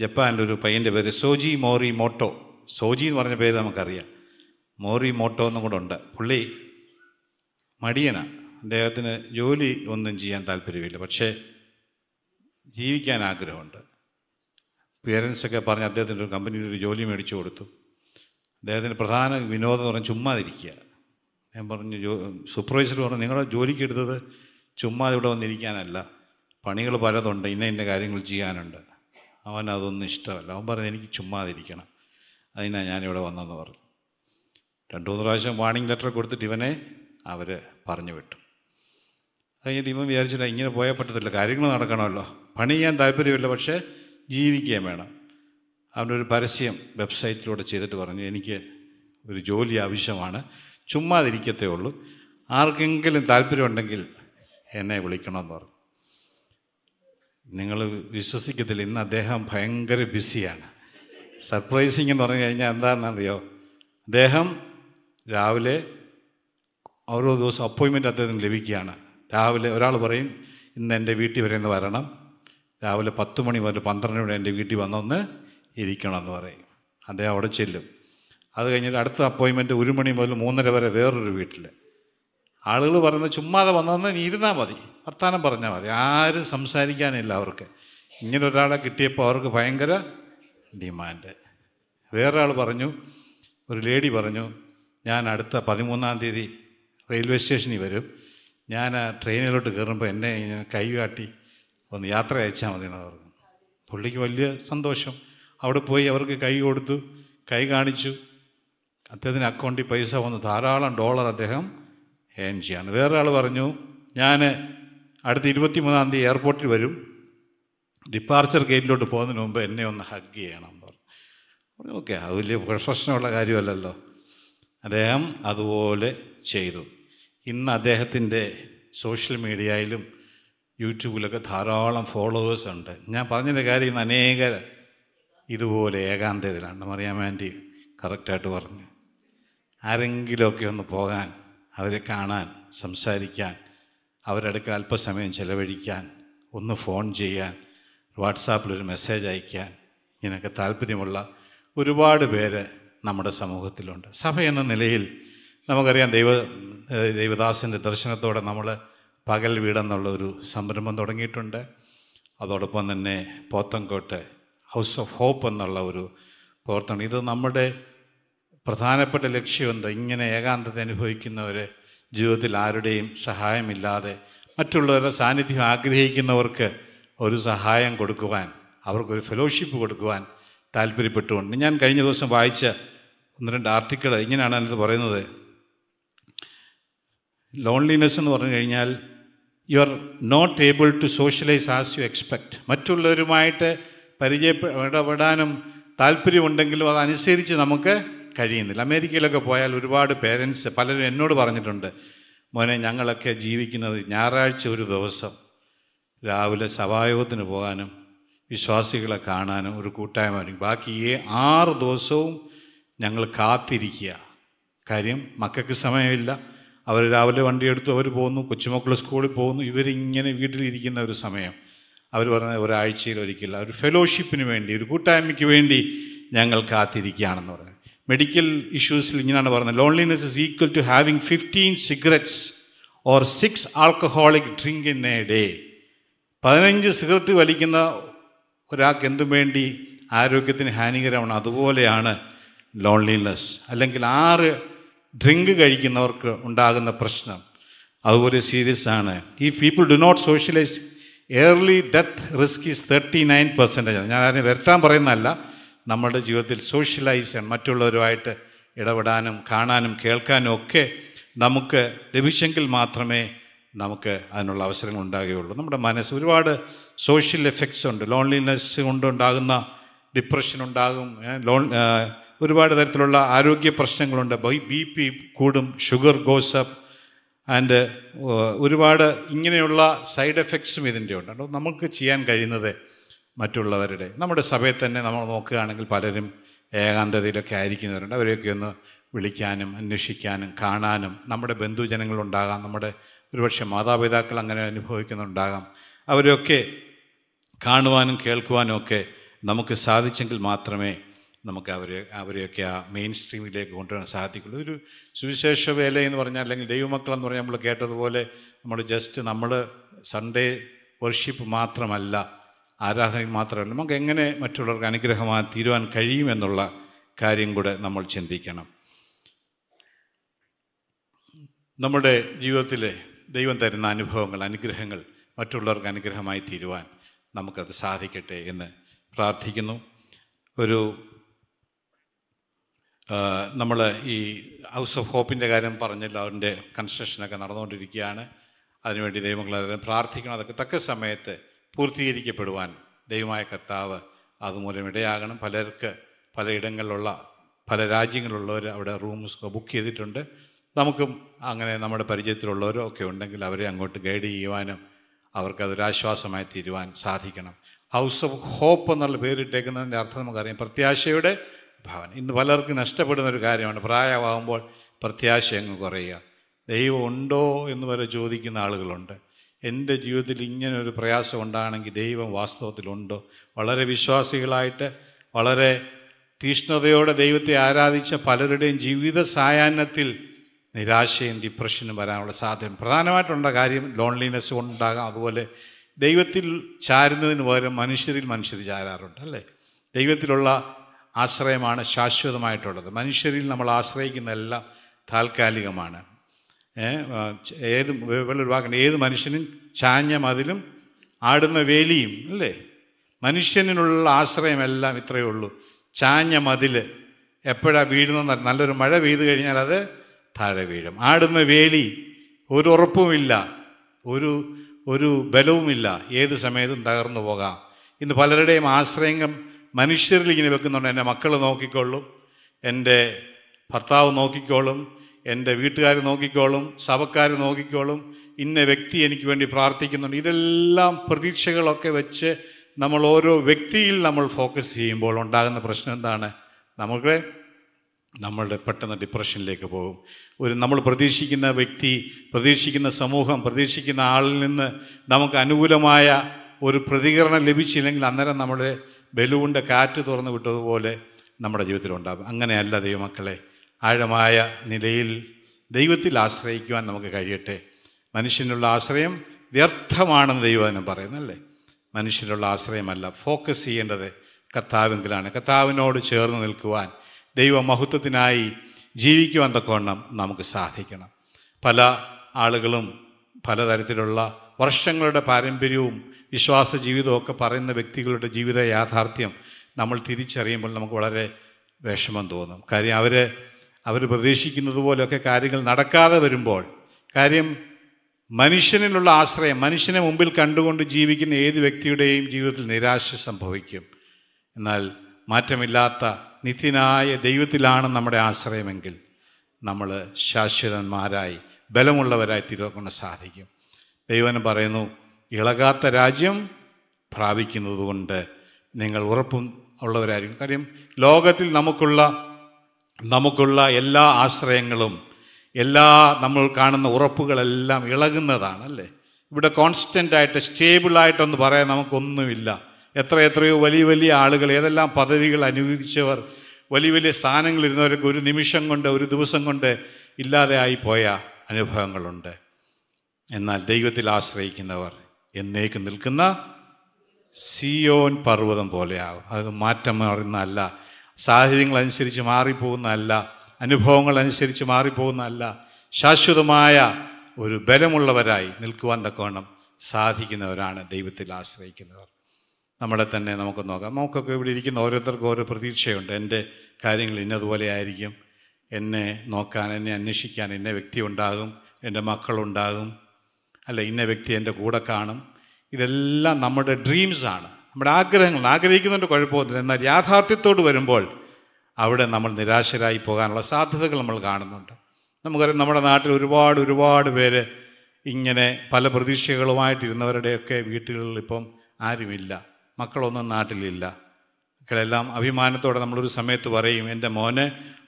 ജപ്പാനിൽ ഒരു പയ്യൻ്റെ പേര് സോജി മോറി മോട്ടോ സോജി എന്ന് പറഞ്ഞ പേര് നമുക്കറിയാം മോറി മോട്ടോ എന്നും കൂടെ ഉണ്ട് പുള്ളി മടിയന അദ്ദേഹത്തിന് ജോലി ഒന്നും ചെയ്യാൻ താല്പര്യമില്ല പക്ഷേ ജീവിക്കാൻ ആഗ്രഹമുണ്ട് പേരൻസൊക്കെ പറഞ്ഞ് അദ്ദേഹത്തിൻ്റെ ഒരു കമ്പനിയിൽ ഒരു ജോലി മേടിച്ചു കൊടുത്തു അദ്ദേഹത്തിൻ്റെ പ്രധാന വിനോദം എന്ന് പറഞ്ഞാൽ ചുമ്മാതിരിക്കുക ഞാൻ പറഞ്ഞു ജോ സൂപ്പർവൈസർ പറഞ്ഞു നിങ്ങളുടെ ജോലിക്ക് എടുത്തത് ചുമ്മാ ഇവിടെ വന്നിരിക്കാനല്ല പണികൾ പലതുണ്ട് ഇന്ന ഇന്ന കാര്യങ്ങൾ ചെയ്യാനുണ്ട് അവൻ അതൊന്നും ഇഷ്ടമല്ല അവൻ പറഞ്ഞു എനിക്ക് ചുമ്മാതിരിക്കണം അതിനാണ് ഞാനിവിടെ വന്നതെന്ന് പറഞ്ഞു രണ്ട് മൂന്ന് പ്രാവശ്യം വാണിംഗ് ലെറ്റർ കൊടുത്തിട്ട് ഇവനെ അവർ പറഞ്ഞു വിട്ടു കഴിഞ്ഞിട്ട് ഇവൻ വിചാരിച്ചില്ല ഇങ്ങനെ പോയാൽ പറ്റത്തില്ല കാര്യങ്ങൾ നടക്കണമല്ലോ പണി ചെയ്യാൻ താല്പര്യമില്ല പക്ഷേ ജീവിക്കുകയും വേണം അവനൊരു പരസ്യം വെബ്സൈറ്റിലൂടെ ചെയ്തിട്ട് പറഞ്ഞു എനിക്ക് ഒരു ജോലി ആവശ്യമാണ് ചുമ്മാതിരിക്കത്തേ ഉള്ളൂ ആർക്കെങ്കിലും താല്പര്യമുണ്ടെങ്കിൽ എന്നെ വിളിക്കണമെന്ന് പറഞ്ഞു നിങ്ങൾ വിശ്വസിക്കത്തില്ല ഇന്ന് അദ്ദേഹം ഭയങ്കര ബിസിയാണ് സർപ്രൈസിങ് എന്ന് പറഞ്ഞു കഴിഞ്ഞാൽ എന്താണെന്നറിയോ അദ്ദേഹം രാവിലെ ഓരോ ദിവസം അപ്പോയിൻമെൻ്റ് അദ്ദേഹത്തിന് ലഭിക്കുകയാണ് രാവിലെ ഒരാൾ പറയും ഇന്ന് എൻ്റെ വീട്ടിൽ വരെ ഒന്ന് വരണം രാവിലെ പത്ത് മണി മുതൽ പന്ത്രണ്ട് മണി എൻ്റെ വീട്ടിൽ വന്നൊന്ന് ഇരിക്കണം എന്ന് പറയും അദ്ദേഹം അവിടെ ചെല്ലും അത് കഴിഞ്ഞിട്ട് അടുത്ത അപ്പോയിൻമെൻറ്റ് ഒരു മണി മുതൽ മൂന്നര വരെ വേറൊരു വീട്ടിൽ ആളുകൾ പറയുന്നത് ചുമ്മാതെ വന്നതെന്ന് നീ ഇരുന്നാൽ മതി വർത്തമാനം പറഞ്ഞാൽ മതി ആരും സംസാരിക്കാനില്ല അവർക്ക് ഇങ്ങനെ ഒരാളെ കിട്ടിയപ്പോൾ അവർക്ക് ഭയങ്കര ഡിമാൻഡ് വേറൊരാൾ പറഞ്ഞു ഒരു ലേഡി പറഞ്ഞു ഞാൻ അടുത്ത പതിമൂന്നാം തീയതി റെയിൽവേ സ്റ്റേഷനിൽ വരും ഞാൻ ട്രെയിനിലോട്ട് കയറുമ്പോൾ എന്നെ കൈ കാട്ടി ഒന്ന് യാത്ര അയച്ചാൽ മതി എന്ന് പറഞ്ഞു പുള്ളിക്ക് വലിയ സന്തോഷം അവിടെ പോയി അവർക്ക് കൈ കൊടുത്തു കൈ കാണിച്ചു അദ്ദേഹത്തിൻ്റെ അക്കൗണ്ടിൽ പൈസ വന്നു ധാരാളം ഡോളർ അദ്ദേഹം ഹേൻജിയാണ് വേറൊരാൾ പറഞ്ഞു ഞാൻ അടുത്ത ഇരുപത്തി മൂന്നാം തീയതി എയർപോർട്ടിൽ വരും ഡിപ്പാർച്ചർ ഗേറ്റിലോട്ട് പോകുന്നതിന് മുമ്പ് എന്നെ ഒന്ന് ഹഗ് ചെയ്യണം പറഞ്ഞു ഓക്കെ അത് വലിയ പ്രശ്നമുള്ള കാര്യമല്ലല്ലോ അദ്ദേഹം അതുപോലെ ചെയ്തു ഇന്ന് അദ്ദേഹത്തിൻ്റെ സോഷ്യൽ മീഡിയയിലും യൂട്യൂബിലൊക്കെ ധാരാളം ഫോളോവേഴ്സ് ഉണ്ട് ഞാൻ പറഞ്ഞതിൻ്റെ കാര്യം ഇന്ന് അനേക ഇതുപോലെ ഏകാന്തതയിലാണ് മറിയാമാൻറ്റി കറക്റ്റായിട്ട് പറഞ്ഞു ആരെങ്കിലുമൊക്കെ ഒന്ന് പോകാൻ അവരെ കാണാൻ സംസാരിക്കാൻ അവരടുക്ക അല്പസമയം ചിലവഴിക്കാൻ ഒന്ന് ഫോൺ ചെയ്യാൻ വാട്സാപ്പിലൊരു മെസ്സേജ് അയക്കാൻ ഇങ്ങനെയൊക്കെ താല്പര്യമുള്ള ഒരുപാട് പേര് നമ്മുടെ സമൂഹത്തിലുണ്ട് സഭ എന്ന നിലയിൽ നമുക്കറിയാം ദൈവ ദൈവദാസിൻ്റെ ദർശനത്തോടെ നമ്മൾ പകൽ വീടെന്നുള്ള ഒരു സംരംഭം തുടങ്ങിയിട്ടുണ്ട് അതോടൊപ്പം തന്നെ പോത്തങ്കോട്ട് ഹൗസ് ഓഫ് ഹോപ്പ് എന്നുള്ള ഒരു പ്രവർത്തനം ഇത് നമ്മുടെ പ്രധാനപ്പെട്ട ലക്ഷ്യം എന്താ ഇങ്ങനെ ഏകാന്തത അനുഭവിക്കുന്നവർ ജീവിതത്തിൽ ആരുടെയും സഹായമില്ലാതെ മറ്റുള്ളവരുടെ സാന്നിധ്യം ആഗ്രഹിക്കുന്നവർക്ക് ഒരു സഹായം കൊടുക്കുവാൻ അവർക്കൊരു ഫെലോഷിപ്പ് കൊടുക്കുവാൻ താല്പര്യപ്പെട്ടുകൊണ്ട് ഞാൻ കഴിഞ്ഞ ദിവസം വായിച്ച ഒന്ന് രണ്ട് ആർട്ടിക്കിൾ ഇങ്ങനെയാണ് എനിക്ക് പറയുന്നത് ലോൺലിനെസ് എന്ന് പറഞ്ഞു കഴിഞ്ഞാൽ you are not able to socialise as you expect മറ്റുള്ളവരുമായിട്ട് പരിചയ ഇടപെടാനും താല്പര്യമുണ്ടെങ്കിലും അതനുസരിച്ച് നമുക്ക് കഴിയുന്നില്ല അമേരിക്കയിലൊക്കെ പോയാൽ ഒരുപാട് പേരൻസ് പലരും എന്നോട് പറഞ്ഞിട്ടുണ്ട് മോനെ ഞങ്ങളൊക്കെ ജീവിക്കുന്നത് ഞായറാഴ്ച ഒരു ദിവസം രാവിലെ സഭായോഗത്തിന് പോകാനും വിശ്വാസികളെ കാണാനും ഒരു കൂട്ടായ്മ ബാക്കി ഈ ആറ് ദിവസവും ഞങ്ങൾ കാത്തിരിക്കുക കാര്യം മക്കൾക്ക് സമയമില്ല അവർ രാവിലെ വണ്ടിയെടുത്ത് അവർ പോകുന്നു കൊച്ചുമക്കൾ സ്കൂളിൽ പോകുന്നു ഇവരിങ്ങനെ വീട്ടിലിരിക്കുന്ന ഒരു സമയം അവർ പറഞ്ഞ ഒരാഴ്ചയിൽ ഒരിക്കില്ല ഒരു ഫെലോഷിപ്പിന് വേണ്ടി ഒരു കൂട്ടായ്മയ്ക്ക് വേണ്ടി ഞങ്ങൾ കാത്തിരിക്കുകയാണെന്ന് പറഞ്ഞു മെഡിക്കൽ ഇഷ്യൂസിൽ ഇങ്ങനെയാണ് പറയുന്നത് loneliness is equal to having fifteen cigarettes or six alcoholic drink in a day പതിനഞ്ച് സിഗരറ്റ് വലിക്കുന്ന ഒരാൾക്ക് എന്തും വേണ്ടി ആരോഗ്യത്തിന് ഹാനികരമാണ് അതുപോലെയാണ് ലോൺലിനെസ് അല്ലെങ്കിൽ ആറ് ഡ്രിങ്ക് കഴിക്കുന്നവർക്ക് ഉണ്ടാകുന്ന പ്രശ്നം അതുപോലെ സീരിയസ് ആണ് ഈ people do not socialise early death risk is thirty nine percentage ഞാൻ അതിനെ വരുത്താൻ പറയുന്നതല്ല നമ്മുടെ ജീവിതത്തിൽ സോഷ്യലൈസ് ചെയ്യാൻ മറ്റുള്ളവരുമായിട്ട് ഇടപെടാനും കാണാനും കേൾക്കാനും ഒക്കെ നമുക്ക് ലഭിച്ചെങ്കിൽ മാത്രമേ നമുക്ക് അതിനുള്ള അവസരങ്ങൾ ഉണ്ടാകുകയുള്ളൂ നമ്മുടെ മനസ്സ് ഒരുപാട് സോഷ്യൽ എഫക്ട്സ് ഉണ്ട് ലോൺലിനെസ് കൊണ്ടുണ്ടാകുന്ന ഡിപ്രഷൻ ഉണ്ടാകും ലോൺ ഒരുപാട് തരത്തിലുള്ള ആരോഗ്യ പ്രശ്നങ്ങളുണ്ട് ബി പി കൂടും ഷുഗർ ഗോസപ്പ് ആൻഡ് ഒരുപാട് ഇങ്ങനെയുള്ള സൈഡ് എഫക്ട്സും ഇതിൻ്റെ ഉണ്ട് നമുക്ക് ചെയ്യാൻ കഴിയുന്നത് മറ്റുള്ളവരുടെ നമ്മുടെ സഭയിൽ തന്നെ നമ്മൾ നോക്കുകയാണെങ്കിൽ പലരും ഏകാന്തതയിലൊക്കെ ആയിരിക്കുന്നവരുണ്ട് അവരെയൊക്കെ ഒന്ന് വിളിക്കാനും അന്വേഷിക്കാനും കാണാനും നമ്മുടെ ബന്ധുജനങ്ങളുണ്ടാകാം നമ്മുടെ ഒരുപക്ഷെ മാതാപിതാക്കൾ അങ്ങനെ അനുഭവിക്കുന്നുണ്ടാകാം അവരെയൊക്കെ കാണുവാനും കേൾക്കുവാനും ഒക്കെ നമുക്ക് സാധിച്ചെങ്കിൽ മാത്രമേ നമുക്ക് അവരെ അവരെയൊക്കെ ആ മെയിൻ സ്ട്രീമിലേക്ക് കൊണ്ടുവരാൻ സാധിക്കുള്ളൂ ഒരു സുവിശേഷ വേല എന്ന് പറഞ്ഞാൽ അല്ലെങ്കിൽ ദൈവമക്കളെന്ന് പറഞ്ഞാൽ നമ്മൾ കേട്ടതുപോലെ നമ്മൾ ജസ്റ്റ് നമ്മൾ സൺഡേ വർഷിപ്പ് മാത്രമല്ല ആരാധനയിൽ മാത്രമല്ല നമുക്ക് എങ്ങനെ മറ്റുള്ളവർക്ക് അനുഗ്രഹമായി തീരുവാൻ കഴിയുമെന്നുള്ള കാര്യം കൂടെ നമ്മൾ ചിന്തിക്കണം നമ്മുടെ ജീവിതത്തിലെ ദൈവം തരുന്ന അനുഭവങ്ങൾ അനുഗ്രഹങ്ങൾ മറ്റുള്ളവർക്ക് അനുഗ്രഹമായി തീരുവാൻ നമുക്കത് സാധിക്കട്ടെ എന്ന് പ്രാർത്ഥിക്കുന്നു ഒരു നമ്മൾ ഈ ഹൗസ് ഓഫ് ഹോപ്പിൻ്റെ കാര്യം പറഞ്ഞല്ലോ അതിൻ്റെ കൺസ്ട്രക്ഷനൊക്കെ നടന്നുകൊണ്ടിരിക്കുകയാണ് അതിനുവേണ്ടി ദൈവങ്ങളെല്ലാം പ്രാർത്ഥിക്കണം അതൊക്കെ തക്ക സമയത്ത് പൂർത്തീകരിക്കപ്പെടുവാൻ ദൈവമായ കർത്താവ് അതുമൂലം ഇടയാകണം പലർക്ക് പലയിടങ്ങളിലുള്ള പല രാജ്യങ്ങളിലുള്ളവർ അവിടെ റൂംസ് ബുക്ക് ചെയ്തിട്ടുണ്ട് നമുക്കും അങ്ങനെ നമ്മുടെ പരിചയത്തിലുള്ളവരോ ഒക്കെ ഉണ്ടെങ്കിൽ അവരെ അങ്ങോട്ട് ഗൈഡ് ചെയ്യുവാനും അവർക്കതൊരാശ്വാസമായി തീരുവാൻ സാധിക്കണം ഹൗസ് ഓഫ് ഹോപ്പ് എന്നുള്ള പേരിട്ടേക്കുന്നതിൻ്റെ അർത്ഥം നമുക്കറിയാം പ്രത്യാശയുടെ ഭവൻ ഇന്ന് പലർക്കും നഷ്ടപ്പെടുന്ന ഒരു കാര്യമാണ് പ്രായമാകുമ്പോൾ പ്രത്യാശ അങ്ങ് കുറയുക ദൈവം ഉണ്ടോ എന്ന് വരെ ചോദിക്കുന്ന ആളുകളുണ്ട് എൻ്റെ ജീവിതത്തിൽ ഇങ്ങനൊരു പ്രയാസം ഉണ്ടാണെങ്കിൽ ദൈവം വാസ്തവത്തിലുണ്ടോ വളരെ വിശ്വാസികളായിട്ട് വളരെ തീഷ്ണതയോടെ ദൈവത്തെ ആരാധിച്ച പലരുടെയും ജീവിത സായാഹ്നത്തിൽ നിരാശയും ഡിപ്രഷനും വരാനുള്ള സാധ്യത പ്രധാനമായിട്ടുള്ള കാര്യം ലോൺലിനെസ് കൊണ്ടുണ്ടാകാം അതുപോലെ ദൈവത്തിൽ ചാരുന്നതിന് പകരം മനുഷ്യരിൽ മനുഷ്യർ ചാരാറുണ്ട് അല്ലേ ദൈവത്തിലുള്ള ആശ്രയമാണ് ശാശ്വതമായിട്ടുള്ളത് മനുഷ്യരിൽ നമ്മൾ ആശ്രയിക്കുന്നതെല്ലാം താൽക്കാലികമാണ് ഏത് വേറൊരു വാക്കുണ്ട് ഏത് മനുഷ്യനും ചാഞ്ഞ മതിലും ആടുന്ന വേലിയും അല്ലേ മനുഷ്യനുള്ള ആശ്രയമെല്ലാം ഇത്രയേ ഉള്ളൂ ചാഞ്ഞ മതിൽ എപ്പോഴാണ് വീഴുന്ന നല്ലൊരു മഴ പെയ്തു കഴിഞ്ഞാൽ അത് താഴെ വീഴും ആടുന്ന വേലി ഒരു ഉറപ്പുമില്ല ഒരു ഒരു ബലവുമില്ല ഏത് സമയത്തും തകർന്നു പോകാം ഇന്ന് പലരുടെയും ആശ്രയം മനുഷ്യരിൽ ഇങ്ങനെ വെക്കുന്നുണ്ട് എൻ്റെ മക്കൾ നോക്കിക്കൊള്ളും എൻ്റെ ഭർത്താവ് നോക്കിക്കോളും എൻ്റെ വീട്ടുകാർ നോക്കിക്കോളും സഭക്കാർ നോക്കിക്കോളും ഇന്ന വ്യക്തി എനിക്ക് വേണ്ടി പ്രാർത്ഥിക്കുന്നുണ്ട് ഇതെല്ലാം പ്രതീക്ഷകളൊക്കെ വെച്ച് നമ്മൾ ഓരോ വ്യക്തിയിൽ നമ്മൾ ഫോക്കസ് ചെയ്യുമ്പോൾ ഉണ്ടാകുന്ന പ്രശ്നം എന്താണ് നമുക്ക് നമ്മളുടെ പെട്ടെന്ന് ഡിപ്രഷനിലേക്ക് പോകും ഒരു നമ്മൾ പ്രതീക്ഷിക്കുന്ന വ്യക്തി പ്രതീക്ഷിക്കുന്ന സമൂഹം പ്രതീക്ഷിക്കുന്ന ആളിൽ നിന്ന് നമുക്ക് അനുകൂലമായ ഒരു പ്രതികരണം ലഭിച്ചില്ലെങ്കിൽ അന്നേരം നമ്മുടെ ബലൂണിൻ്റെ കാറ്റ് തുറന്നു വിട്ടതുപോലെ നമ്മുടെ ജീവിതത്തിലുണ്ടാകും അങ്ങനെയല്ല ദൈവമക്കളെ ആഴമായ നിലയിൽ ദൈവത്തിൽ ആശ്രയിക്കുവാൻ നമുക്ക് കഴിയട്ടെ മനുഷ്യനുള്ള ആശ്രയം വ്യർത്ഥമാണെന്ന് ദൈവം പറയുന്നല്ലേ മനുഷ്യനുള്ള ആശ്രയമല്ല ഫോക്കസ് ചെയ്യേണ്ടത് കർത്താവെങ്കിലാണ് കർത്താവിനോട് ചേർന്ന് നിൽക്കുവാൻ ദൈവമഹത്വത്തിനായി ജീവിക്കുവാൻ തക്കവണ്ണം നമുക്ക് സാധിക്കണം പല ആളുകളും പലതരത്തിലുള്ള വർഷങ്ങളുടെ പാരമ്പര്യവും വിശ്വാസ ജീവിതവും പറയുന്ന വ്യക്തികളുടെ ജീവിത യാഥാർത്ഥ്യം നമ്മൾ തിരിച്ചറിയുമ്പോൾ നമുക്ക് വളരെ വിഷമം തോന്നും കാര്യം അവർ അവർ പ്രതീക്ഷിക്കുന്നത് പോലെയൊക്കെ കാര്യങ്ങൾ നടക്കാതെ വരുമ്പോൾ കാര്യം മനുഷ്യനിലുള്ള ആശ്രയം മനുഷ്യനെ മുമ്പിൽ കണ്ടുകൊണ്ട് ജീവിക്കുന്ന ഏത് വ്യക്തിയുടെയും ജീവിതത്തിൽ നിരാശ സംഭവിക്കും എന്നാൽ മാറ്റമില്ലാത്ത നിത്യനായ ദൈവത്തിലാണ് നമ്മുടെ ആശ്രയമെങ്കിൽ നമ്മൾ ശാശ്വതന്മാരായി ബലമുള്ളവരായി തിരുവാക്കൊണ്ട് സാധിക്കും ദൈവനം പറയുന്നു ഇളകാത്ത രാജ്യം പ്രാപിക്കുന്നതുകൊണ്ട് നിങ്ങൾ ഉറപ്പും ഉള്ളവരായിരിക്കും കാര്യം ലോകത്തിൽ നമുക്കുള്ള നമുക്കുള്ള എല്ലാ ആശ്രയങ്ങളും എല്ലാ നമ്മൾ കാണുന്ന ഉറപ്പുകളെല്ലാം ഇളകുന്നതാണ് അല്ലേ ഇവിടെ കോൺസ്റ്റൻ്റായിട്ട് സ്റ്റേബിളായിട്ടൊന്ന് പറയാൻ നമുക്കൊന്നുമില്ല എത്ര എത്രയോ വലിയ വലിയ ആളുകൾ ഏതെല്ലാം പദവികൾ അനുവദിച്ചവർ വലിയ വലിയ ഇരുന്നവരൊക്കെ ഒരു നിമിഷം കൊണ്ട് ഒരു ദിവസം കൊണ്ട് ഇല്ലാതെയായി പോയ അനുഭവങ്ങളുണ്ട് എന്നാൽ ദൈവത്തിൽ ആശ്രയിക്കുന്നവർ എന്നേക്ക് നിൽക്കുന്ന സിയോൻ പർവ്വതം പോലെയാവും അത് മാറ്റം മാറുന്നതല്ല സാഹചര്യങ്ങൾ അനുസരിച്ച് മാറിപ്പോകുന്നതല്ല അനുഭവങ്ങൾ അനുസരിച്ച് മാറിപ്പോകുന്നതല്ല ശാശ്വതമായ ഒരു ബലമുള്ളവരായി നിൽക്കുവാൻ തക്കവണ്ണം സാധിക്കുന്നവരാണ് ദൈവത്തിൽ ആശ്രയിക്കുന്നവർ നമ്മളെ തന്നെ നമുക്ക് നോക്കാം നമുക്കൊക്കെ ഇവിടെ ഇരിക്കുന്ന ഓരോരുത്തർക്കും ഓരോ പ്രതീക്ഷയുണ്ട് എൻ്റെ കാര്യങ്ങൾ ഇന്നതുപോലെ ആയിരിക്കും എന്നെ നോക്കാൻ എന്നെ അന്വേഷിക്കാൻ എന്നെ വ്യക്തി ഉണ്ടാകും എൻ്റെ മക്കളുണ്ടാകും അല്ല ഇന്ന വ്യക്തി എൻ്റെ കൂടെ കാണും ഇതെല്ലാം നമ്മുടെ ഡ്രീംസാണ് നമ്മുടെ ആഗ്രഹങ്ങൾ ആഗ്രഹിക്കുന്നുണ്ട് കുഴപ്പമൊന്നുമില്ല എന്നാൽ യാഥാർത്ഥ്യത്തോട് വരുമ്പോൾ അവിടെ നമ്മൾ നിരാശരായി പോകാനുള്ള സാധ്യതകൾ നമ്മൾ കാണുന്നുണ്ട് നമുക്കറിയാം നമ്മുടെ നാട്ടിൽ ഒരുപാട് ഒരുപാട് പേര് ഇങ്ങനെ പല പ്രതീക്ഷകളുമായിട്ടിരുന്നവരുടെയൊക്കെ വീട്ടുകളിൽ ഇപ്പം ആരുമില്ല മക്കളൊന്നും നാട്ടിലില്ല മക്കളെല്ലാം അഭിമാനത്തോടെ നമ്മളൊരു സമയത്ത് പറയും എൻ്റെ മോന്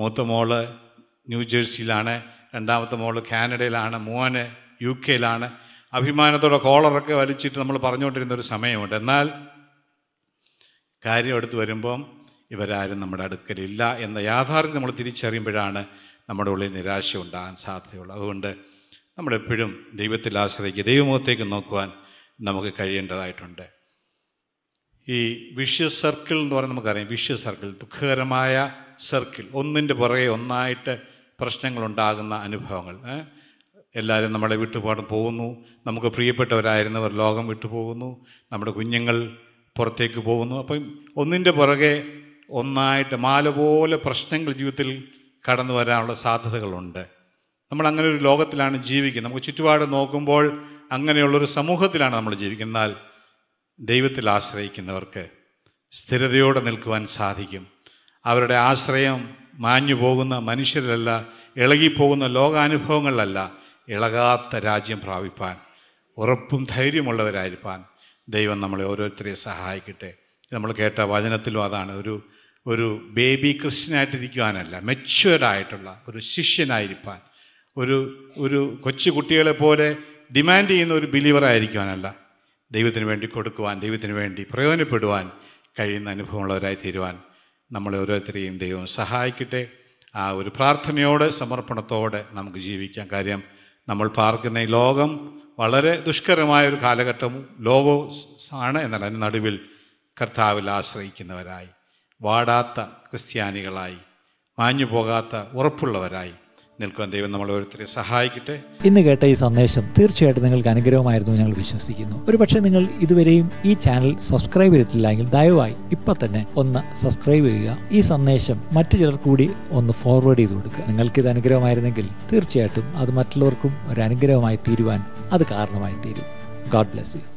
മൂത്ത മോള് ന്യൂജേഴ്സിയിലാണ് രണ്ടാമത്തെ മോള് കാനഡയിലാണ് മോന് യു കെയിലാണ് അഭിമാനത്തോടെ കോളറൊക്കെ വലിച്ചിട്ട് നമ്മൾ പറഞ്ഞുകൊണ്ടിരുന്ന ഒരു സമയമുണ്ട് എന്നാൽ കാര്യം എടുത്തു വരുമ്പം ഇവരാരും നമ്മുടെ അടുക്കലില്ല എന്ന യാഥാർത്ഥ്യം നമ്മൾ തിരിച്ചറിയുമ്പോഴാണ് നമ്മുടെ ഉള്ളിൽ നിരാശ ഉണ്ടാകാൻ സാധ്യതയുള്ളൂ അതുകൊണ്ട് നമ്മളെപ്പോഴും ദൈവത്തിൽ ആശ്രയിക്കുക ദൈവമുഖത്തേക്ക് നോക്കുവാൻ നമുക്ക് കഴിയേണ്ടതായിട്ടുണ്ട് ഈ വിഷ്യ സർക്കിൾ എന്ന് പറഞ്ഞാൽ നമുക്കറിയാം വിഷ്യ സർക്കിൾ ദുഃഖകരമായ സർക്കിൾ ഒന്നിൻ്റെ പുറകെ ഒന്നായിട്ട് പ്രശ്നങ്ങളുണ്ടാകുന്ന അനുഭവങ്ങൾ എല്ലാവരും നമ്മളെ വിട്ടുപാടും പോകുന്നു നമുക്ക് പ്രിയപ്പെട്ടവരായിരുന്നവർ ലോകം വിട്ടുപോകുന്നു നമ്മുടെ കുഞ്ഞുങ്ങൾ പുറത്തേക്ക് പോകുന്നു അപ്പം ഒന്നിൻ്റെ പുറകെ ഒന്നായിട്ട് മാല പോലെ പ്രശ്നങ്ങൾ ജീവിതത്തിൽ കടന്നു വരാനുള്ള സാധ്യതകളുണ്ട് നമ്മൾ അങ്ങനെ ഒരു ലോകത്തിലാണ് ജീവിക്കുന്നത് നമുക്ക് ചുറ്റുപാട് നോക്കുമ്പോൾ അങ്ങനെയുള്ളൊരു സമൂഹത്തിലാണ് നമ്മൾ ജീവിക്കുന്നത് എന്നാൽ ദൈവത്തിൽ ആശ്രയിക്കുന്നവർക്ക് സ്ഥിരതയോടെ നിൽക്കുവാൻ സാധിക്കും അവരുടെ ആശ്രയം മാഞ്ഞു പോകുന്ന മനുഷ്യരിലല്ല ഇളകിപ്പോകുന്ന ലോകാനുഭവങ്ങളിലല്ല ഇളകാത്ത രാജ്യം പ്രാപിപ്പാൻ ഉറപ്പും ധൈര്യമുള്ളവരായിരിക്കാൻ ദൈവം നമ്മളെ ഓരോരുത്തരെയും സഹായിക്കട്ടെ നമ്മൾ കേട്ട വചനത്തിലും അതാണ് ഒരു ഒരു ബേബി ക്രിസ്ത്യനായിട്ടിരിക്കുവാനല്ല മെച്യൂർഡായിട്ടുള്ള ഒരു ശിഷ്യനായിരിക്കാൻ ഒരു ഒരു കൊച്ചു കുട്ടികളെ പോലെ ഡിമാൻഡ് ചെയ്യുന്ന ഒരു ബിലീവറായിരിക്കുവാനല്ല ദൈവത്തിന് വേണ്ടി കൊടുക്കുവാൻ ദൈവത്തിന് വേണ്ടി പ്രയോജനപ്പെടുവാൻ കഴിയുന്ന അനുഭവമുള്ളവരായി തീരുവാൻ നമ്മളെ ഓരോരുത്തരെയും ദൈവം സഹായിക്കട്ടെ ആ ഒരു പ്രാർത്ഥനയോടെ സമർപ്പണത്തോടെ നമുക്ക് ജീവിക്കാം കാര്യം നമ്മൾ പാർക്കുന്ന ഈ ലോകം വളരെ ദുഷ്കരമായൊരു കാലഘട്ടവും ലോകോ ആണ് എന്നാൽ അതിന് നടുവിൽ കർത്താവിൽ ആശ്രയിക്കുന്നവരായി വാടാത്ത ക്രിസ്ത്യാനികളായി മാഞ്ഞു പോകാത്ത ഉറപ്പുള്ളവരായി നിൽക്കുവാൻ ദൈവം നമ്മൾ ഓരോരുത്തരെ സഹായിക്കട്ടെ ഇന്ന് കേട്ട ഈ സന്ദേശം തീർച്ചയായിട്ടും നിങ്ങൾക്ക് അനുഗ്രഹമായിരുന്നു ഞങ്ങൾ വിശ്വസിക്കുന്നു പക്ഷേ നിങ്ങൾ ഇതുവരെയും ഈ ചാനൽ സബ്സ്ക്രൈബ് ചെയ്തിട്ടില്ലെങ്കിൽ ദയവായി ഇപ്പൊ തന്നെ ഒന്ന് സബ്സ്ക്രൈബ് ചെയ്യുക ഈ സന്ദേശം മറ്റു ചിലർ കൂടി ഒന്ന് ഫോർവേഡ് ചെയ്ത് കൊടുക്കുക നിങ്ങൾക്ക് ഇത് അനുഗ്രഹമായിരുന്നെങ്കിൽ തീർച്ചയായിട്ടും അത് മറ്റുള്ളവർക്കും ഒരു അനുഗ്രഹമായി തീരുവാൻ അത് കാരണമായി തീരും ഗോഡ് ബ്ലെസ് യു